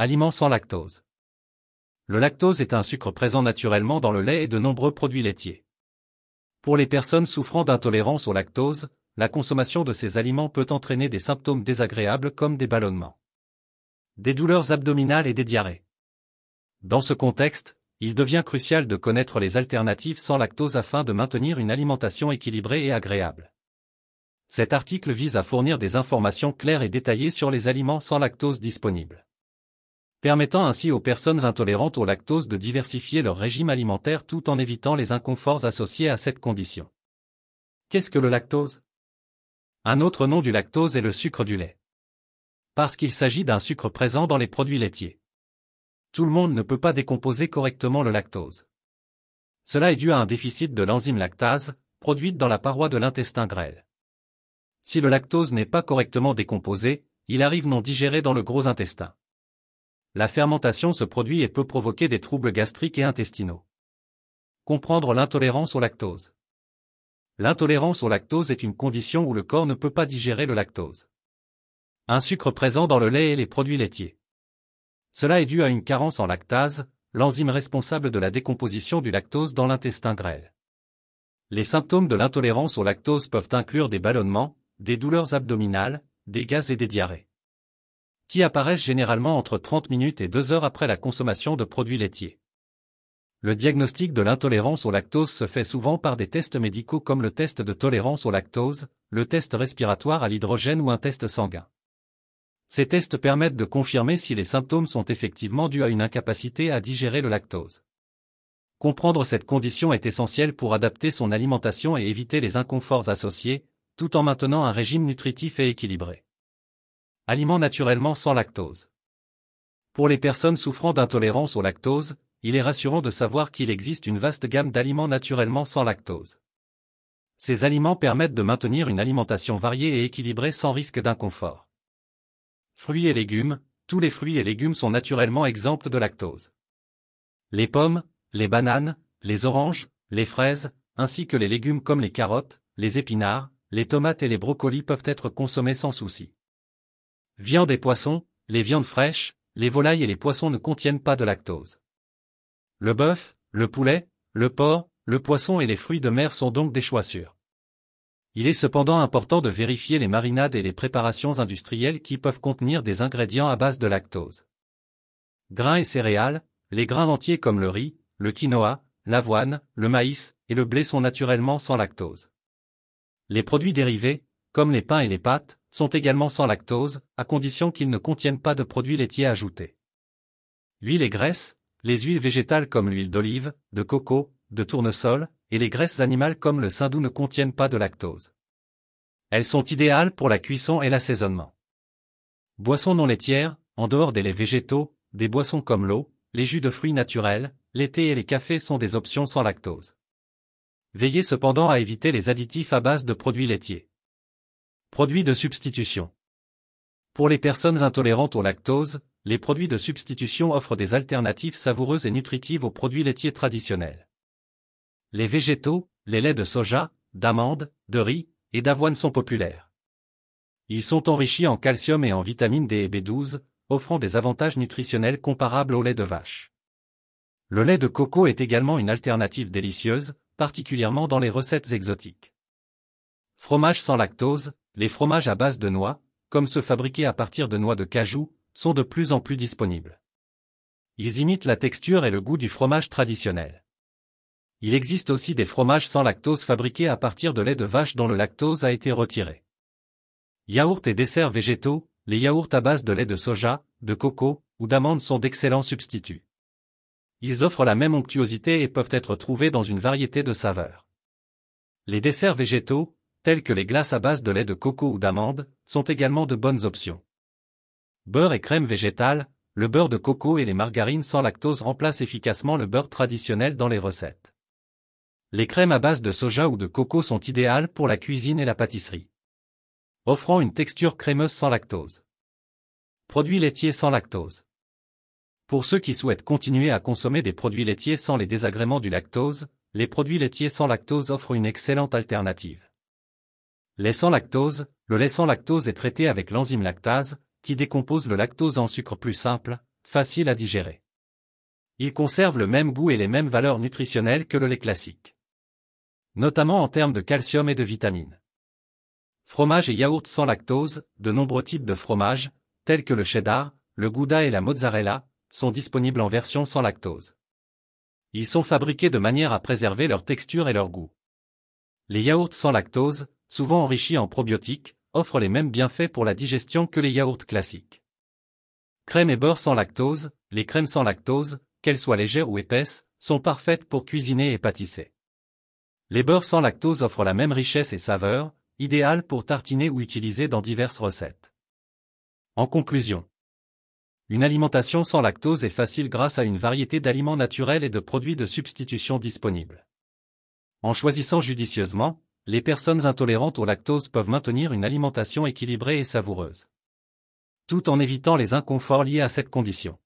Aliments sans lactose. Le lactose est un sucre présent naturellement dans le lait et de nombreux produits laitiers. Pour les personnes souffrant d'intolérance au lactose, la consommation de ces aliments peut entraîner des symptômes désagréables comme des ballonnements, des douleurs abdominales et des diarrhées. Dans ce contexte, il devient crucial de connaître les alternatives sans lactose afin de maintenir une alimentation équilibrée et agréable. Cet article vise à fournir des informations claires et détaillées sur les aliments sans lactose disponibles permettant ainsi aux personnes intolérantes au lactose de diversifier leur régime alimentaire tout en évitant les inconforts associés à cette condition. Qu'est-ce que le lactose Un autre nom du lactose est le sucre du lait. Parce qu'il s'agit d'un sucre présent dans les produits laitiers. Tout le monde ne peut pas décomposer correctement le lactose. Cela est dû à un déficit de l'enzyme lactase, produite dans la paroi de l'intestin grêle. Si le lactose n'est pas correctement décomposé, il arrive non digéré dans le gros intestin. La fermentation se produit et peut provoquer des troubles gastriques et intestinaux. Comprendre l'intolérance au lactose. L'intolérance au lactose est une condition où le corps ne peut pas digérer le lactose. Un sucre présent dans le lait et les produits laitiers. Cela est dû à une carence en lactase, l'enzyme responsable de la décomposition du lactose dans l'intestin grêle. Les symptômes de l'intolérance au lactose peuvent inclure des ballonnements, des douleurs abdominales, des gaz et des diarrhées qui apparaissent généralement entre 30 minutes et 2 heures après la consommation de produits laitiers. Le diagnostic de l'intolérance au lactose se fait souvent par des tests médicaux comme le test de tolérance au lactose, le test respiratoire à l'hydrogène ou un test sanguin. Ces tests permettent de confirmer si les symptômes sont effectivement dus à une incapacité à digérer le lactose. Comprendre cette condition est essentiel pour adapter son alimentation et éviter les inconforts associés, tout en maintenant un régime nutritif et équilibré. Aliments naturellement sans lactose. Pour les personnes souffrant d'intolérance au lactose, il est rassurant de savoir qu'il existe une vaste gamme d'aliments naturellement sans lactose. Ces aliments permettent de maintenir une alimentation variée et équilibrée sans risque d'inconfort. Fruits et légumes, tous les fruits et légumes sont naturellement exempts de lactose. Les pommes, les bananes, les oranges, les fraises, ainsi que les légumes comme les carottes, les épinards, les tomates et les brocolis peuvent être consommés sans souci. Viande et poissons, les viandes fraîches, les volailles et les poissons ne contiennent pas de lactose. Le bœuf, le poulet, le porc, le poisson et les fruits de mer sont donc des choix sûrs. Il est cependant important de vérifier les marinades et les préparations industrielles qui peuvent contenir des ingrédients à base de lactose. Grains et céréales, les grains entiers comme le riz, le quinoa, l'avoine, le maïs et le blé sont naturellement sans lactose. Les produits dérivés, comme les pains et les pâtes, sont également sans lactose, à condition qu'ils ne contiennent pas de produits laitiers ajoutés. Huile et graisse, les huiles végétales comme l'huile d'olive, de coco, de tournesol, et les graisses animales comme le saindoux ne contiennent pas de lactose. Elles sont idéales pour la cuisson et l'assaisonnement. Boissons non laitières, en dehors des laits végétaux, des boissons comme l'eau, les jus de fruits naturels, l'été et les cafés sont des options sans lactose. Veillez cependant à éviter les additifs à base de produits laitiers. Produits de substitution. Pour les personnes intolérantes au lactose, les produits de substitution offrent des alternatives savoureuses et nutritives aux produits laitiers traditionnels. Les végétaux, les laits de soja, d'amande, de riz et d'avoine sont populaires. Ils sont enrichis en calcium et en vitamine D et B12, offrant des avantages nutritionnels comparables au lait de vache. Le lait de coco est également une alternative délicieuse, particulièrement dans les recettes exotiques. Fromage sans lactose, les fromages à base de noix, comme ceux fabriqués à partir de noix de cajou, sont de plus en plus disponibles. Ils imitent la texture et le goût du fromage traditionnel. Il existe aussi des fromages sans lactose fabriqués à partir de lait de vache dont le lactose a été retiré. Yaourts et desserts végétaux, les yaourts à base de lait de soja, de coco ou d'amandes sont d'excellents substituts. Ils offrent la même onctuosité et peuvent être trouvés dans une variété de saveurs. Les desserts végétaux, tels que les glaces à base de lait de coco ou d'amande, sont également de bonnes options. Beurre et crème végétale, le beurre de coco et les margarines sans lactose remplacent efficacement le beurre traditionnel dans les recettes. Les crèmes à base de soja ou de coco sont idéales pour la cuisine et la pâtisserie. Offrant une texture crémeuse sans lactose. Produits laitiers sans lactose. Pour ceux qui souhaitent continuer à consommer des produits laitiers sans les désagréments du lactose, les produits laitiers sans lactose offrent une excellente alternative. Lait sans lactose, le lait sans lactose est traité avec l'enzyme lactase, qui décompose le lactose en sucre plus simple, facile à digérer. Il conserve le même goût et les mêmes valeurs nutritionnelles que le lait classique. Notamment en termes de calcium et de vitamines. Fromage et yaourt sans lactose, de nombreux types de fromages, tels que le cheddar, le gouda et la mozzarella, sont disponibles en version sans lactose. Ils sont fabriqués de manière à préserver leur texture et leur goût. Les yaourts sans lactose, souvent enrichis en probiotiques, offrent les mêmes bienfaits pour la digestion que les yaourts classiques. Crème et beurre sans lactose, les crèmes sans lactose, qu'elles soient légères ou épaisses, sont parfaites pour cuisiner et pâtisser. Les beurres sans lactose offrent la même richesse et saveur, idéales pour tartiner ou utiliser dans diverses recettes. En conclusion, une alimentation sans lactose est facile grâce à une variété d'aliments naturels et de produits de substitution disponibles. En choisissant judicieusement, les personnes intolérantes au lactose peuvent maintenir une alimentation équilibrée et savoureuse. Tout en évitant les inconforts liés à cette condition.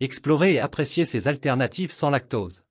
Explorez et appréciez ces alternatives sans lactose.